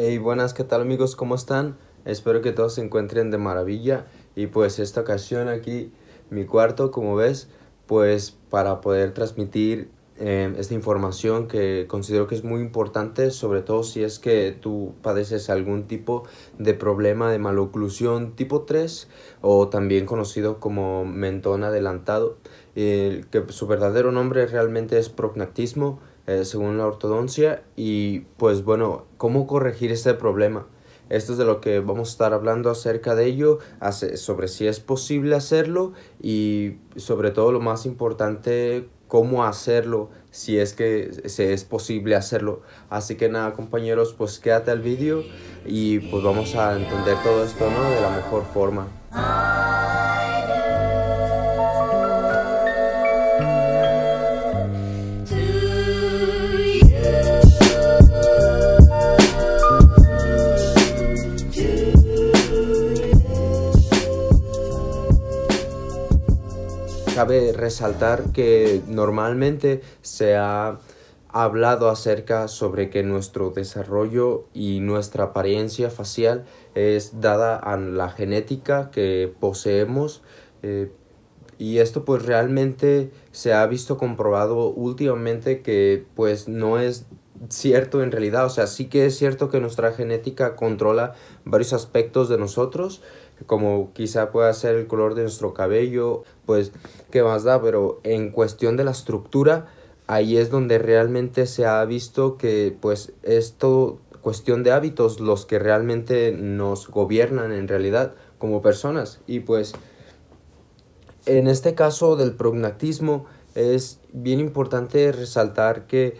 Hey, buenas, ¿qué tal amigos? ¿Cómo están? Espero que todos se encuentren de maravilla. Y pues esta ocasión aquí, mi cuarto, como ves, pues para poder transmitir em, esta información que considero que es muy importante, sobre todo si es que tú padeces algún tipo de problema de maloclusión tipo 3 o también conocido como mentón adelantado, que su verdadero nombre realmente es prognatismo eh, según la ortodoncia. Y pues bueno, ¿cómo corregir este problema? Esto es de lo que vamos a estar hablando acerca de ello, sobre si es posible hacerlo y sobre todo lo más importante, cómo hacerlo, si es que se es posible hacerlo. Así que nada compañeros, pues quédate al vídeo y pues vamos a entender todo esto ¿no? de la mejor forma. cabe resaltar que normalmente se ha hablado acerca sobre que nuestro desarrollo y nuestra apariencia facial es dada a la genética que poseemos eh, y esto pues realmente se ha visto comprobado últimamente que pues no es cierto en realidad, o sea, sí que es cierto que nuestra genética controla varios aspectos de nosotros, como quizá pueda ser el color de nuestro cabello, pues qué más da, pero en cuestión de la estructura, ahí es donde realmente se ha visto que pues esto cuestión de hábitos los que realmente nos gobiernan en realidad como personas y pues en este caso del prognatismo es bien importante resaltar que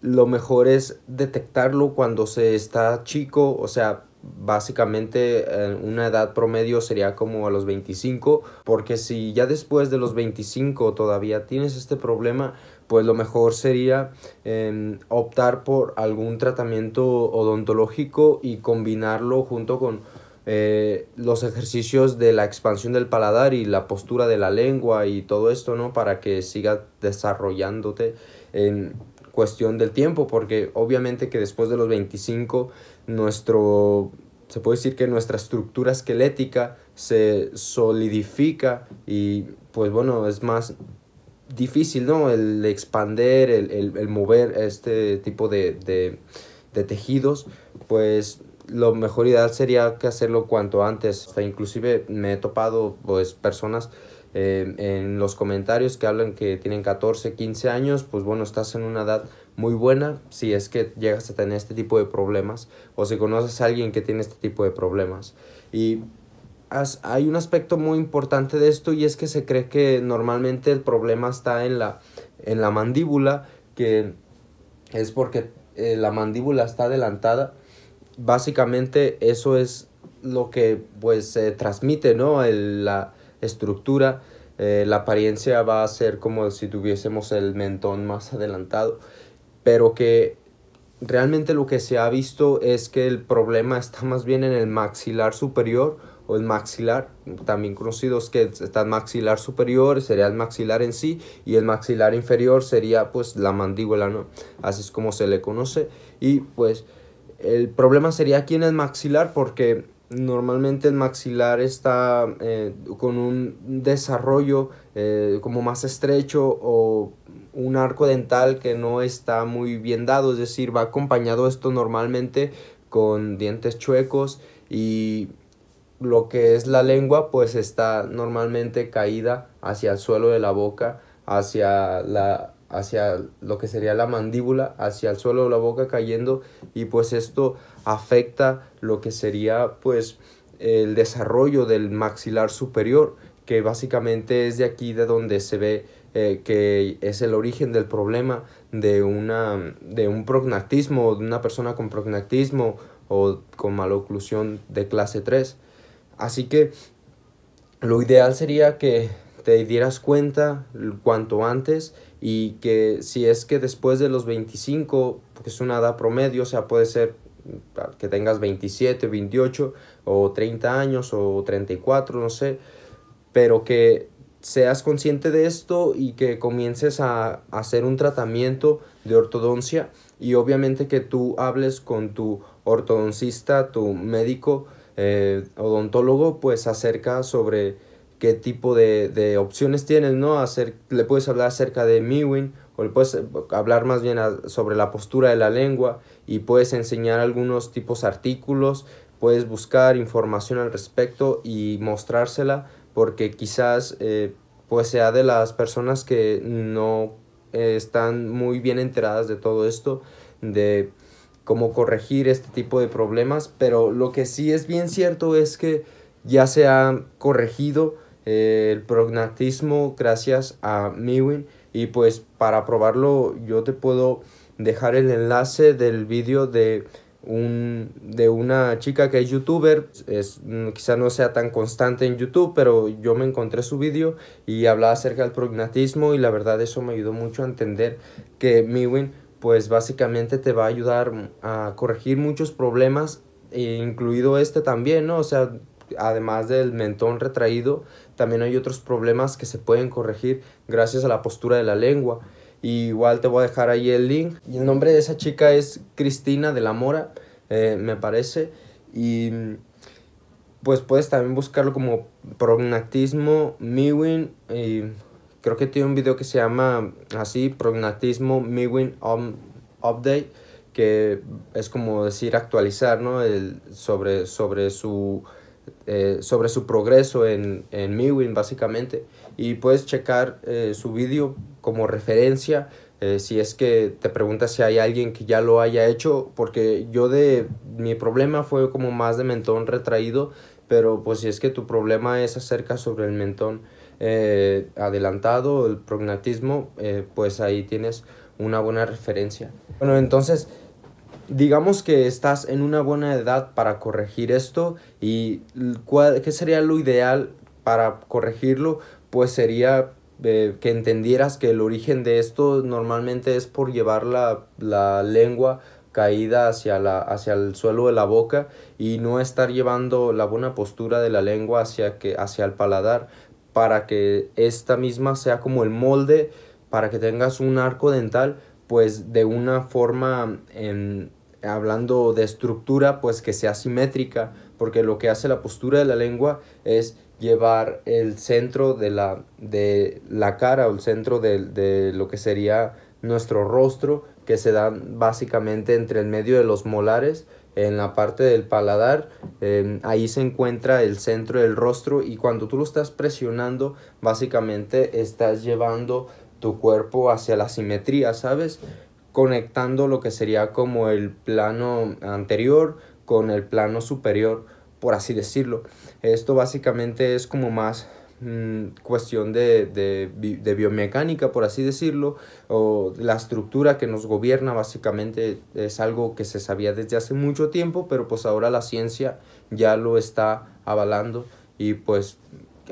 lo mejor es detectarlo cuando se está chico, o sea, básicamente eh, una edad promedio sería como a los 25, porque si ya después de los 25 todavía tienes este problema, pues lo mejor sería em, optar por algún tratamiento odontológico y combinarlo junto con eh, los ejercicios de la expansión del paladar y la postura de la lengua y todo esto, ¿no? Para que siga desarrollándote en cuestión del tiempo, porque obviamente que después de los 25 nuestro se puede decir que nuestra estructura esquelética se solidifica y pues bueno, es más difícil, ¿no? El expander, el, el, el mover este tipo de, de, tejidos, pues lo mejor ideal sería que hacerlo cuanto antes. Hasta inclusive me he topado pues personas eh, en los comentarios que hablan que tienen 14, 15 años, pues bueno, estás en una edad muy buena si es que llegas a tener este tipo de problemas o si conoces a alguien que tiene este tipo de problemas. Y hay un aspecto muy importante de esto y es que se cree que normalmente el problema está en la, mandíbula, que es porque eh, la mandíbula está adelantada. Básicamente eso es lo que pues se transmite, ¿no? la estructura, eh, la apariencia va a ser como si tuviésemos el mentón más adelantado pero que realmente lo que se ha visto es que el problema está más bien en el maxilar superior o el maxilar, también conocidos que está el maxilar superior, sería el maxilar en sí, y el maxilar inferior sería pues la mandíbula, ¿no? Así es como se le conoce. Y pues el problema sería aquí en el maxilar porque normalmente el maxilar está eh, con un desarrollo eh, como más estrecho o un arco dental que no está muy bien dado, es decir, va acompañado esto normalmente con dientes chuecos y lo que es la lengua pues está normalmente caída hacia el suelo de la boca, hacia la hacia lo que sería la mandíbula, hacia el suelo de la boca cayendo y pues esto afecta lo que sería pues el desarrollo del maxilar superior, que básicamente es de aquí de donde se ve eh, que es el origen del problema de, una, de un prognatismo, de una persona con prognatismo o con maloclusión de clase 3. Así que lo ideal sería que te dieras cuenta cuanto antes y que si es que después de los 25, que es una edad promedio, o sea, puede ser que tengas 27, 28 o 30 años o 34, no sé, pero que seas consciente de esto y que comiences a, hacer un tratamiento de ortodoncia y obviamente que tú hables con tu ortodoncista, tu médico eh, odontólogo, pues acerca sobre qué tipo de, opciones tienes, ¿no? le puedes hablar acerca de Mewing, o le puedes hablar más bien sobre la postura de la lengua y puedes enseñar algunos tipos de artículos, puedes buscar información al respecto y mostrársela porque quizás eh, pues sea de las personas que no eh, están muy bien enteradas de todo esto, de cómo corregir este tipo de problemas, pero lo que sí es bien cierto es que ya se ha corregido eh, el prognatismo gracias a Miwin y pues para probarlo yo te puedo dejar el enlace del vídeo de un, de una chica que es youtuber, es, quizá no sea tan constante en YouTube, pero yo me encontré su vídeo y hablaba acerca del prognatismo y la verdad eso me ayudó mucho a entender que Miwin pues básicamente te va a ayudar a corregir muchos problemas, e incluido este también, ¿no? O sea, además del mentón retraído, también hay otros problemas que se pueden corregir gracias a la postura de la lengua igual te voy a dejar ahí el link. Y el nombre de esa chica es Cristina de la Mora, eh, me parece. Y pues puedes también buscarlo como Prognatismo Miwin. Y creo que tiene un video que se llama así, Prognatismo Miwin Update, que es como decir actualizar, ¿no? El, sobre, sobre su eh, sobre su progreso en, en básicamente y puedes checar eh, su vídeo como referencia eh, si es que te preguntas si hay alguien que ya lo haya hecho porque yo de mi problema fue como más de mentón retraído pero pues si es que tu problema es acerca sobre el mentón adelantado el prognatismo pues ahí tienes una buena referencia bueno entonces digamos que estás en una buena edad para corregir esto y qué sería lo ideal para corregirlo, pues sería eh, que entendieras que el origen de esto normalmente es por llevar la, la lengua caída hacia, la, hacia el suelo de la boca y no estar llevando la buena postura de la lengua hacia, que, hacia el paladar para que esta misma sea como el molde para que tengas un arco dental pues de una forma en, em, hablando de estructura, pues que sea simétrica, porque lo que hace la postura de la lengua es llevar el centro de la, de la cara o el centro de, lo que sería nuestro rostro, que se da básicamente entre el medio de los molares, en la parte del paladar, em, ahí se encuentra el centro del rostro y cuando tú lo estás presionando, básicamente estás llevando tu cuerpo hacia la simetría, ¿sabes? conectando lo que sería como el plano anterior con el plano superior, por así decirlo. Esto básicamente es como más mm, cuestión de, de, biomecánica, por así decirlo, o la estructura que nos gobierna básicamente es algo que se sabía desde hace mucho tiempo, pero pues ahora la ciencia ya lo está avalando y pues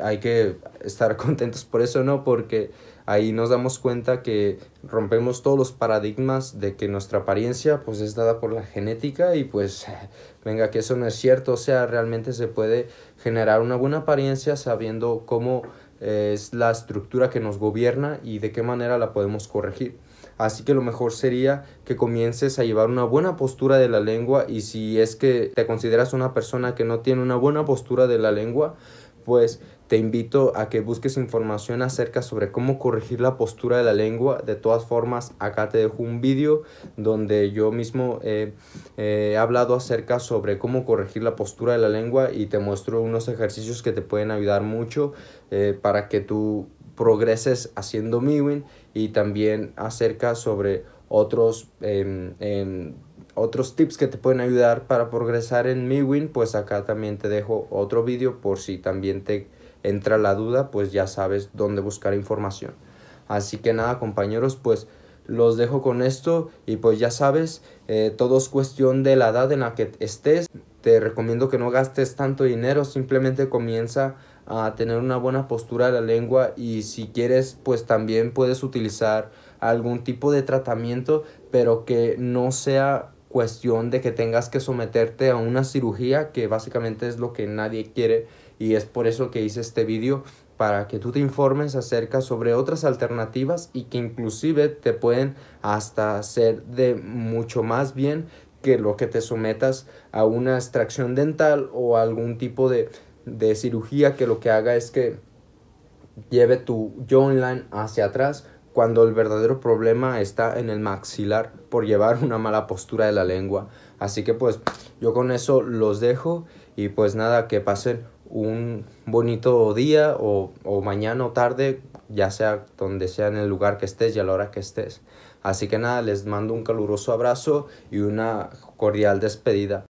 hay que estar contentos por eso, ¿no? Porque ahí nos damos cuenta que rompemos todos los paradigmas de que nuestra apariencia pues es dada por la genética y pues venga que eso no es cierto, o sea, realmente se puede generar una buena apariencia sabiendo cómo eh, es la estructura que nos gobierna y de qué manera la podemos corregir. Así que lo mejor sería que comiences a llevar una buena postura de la lengua y si es que te consideras una persona que no tiene una buena postura de la lengua, pues te invito a que busques información acerca sobre cómo corregir la postura de la lengua. De todas formas, acá te dejo un vídeo donde yo mismo eh, eh, he hablado acerca sobre cómo corregir la postura de la lengua y te muestro unos ejercicios que te pueden ayudar mucho eh, para que tú progreses haciendo miwin y también acerca sobre otros em, otros tips que te pueden ayudar para progresar en MiWin, pues acá también te dejo otro vídeo por si también te entra la duda, pues ya sabes dónde buscar información. Así que nada, compañeros, pues los dejo con esto y pues ya sabes, eh, todo es cuestión de la edad en la que estés. Te recomiendo que no gastes tanto dinero, simplemente comienza a tener una buena postura de la lengua y si quieres pues también puedes utilizar algún tipo de tratamiento pero que no sea cuestión de que tengas que someterte a una cirugía que básicamente es lo que nadie quiere y es por eso que hice este vídeo para que tú te informes acerca sobre otras alternativas y que inclusive te pueden hasta hacer de mucho más bien que lo que te sometas a una extracción dental o algún tipo de, de cirugía que lo que haga es que lleve tu jawline hacia atrás cuando el verdadero problema está en el maxilar por llevar una mala postura de la lengua. Así que pues yo con eso los dejo y pues nada, que pasen un bonito día o, mañana o tarde, ya sea donde sea en el lugar que estés y a la hora que estés. Así que nada, les mando un caluroso abrazo y una cordial despedida.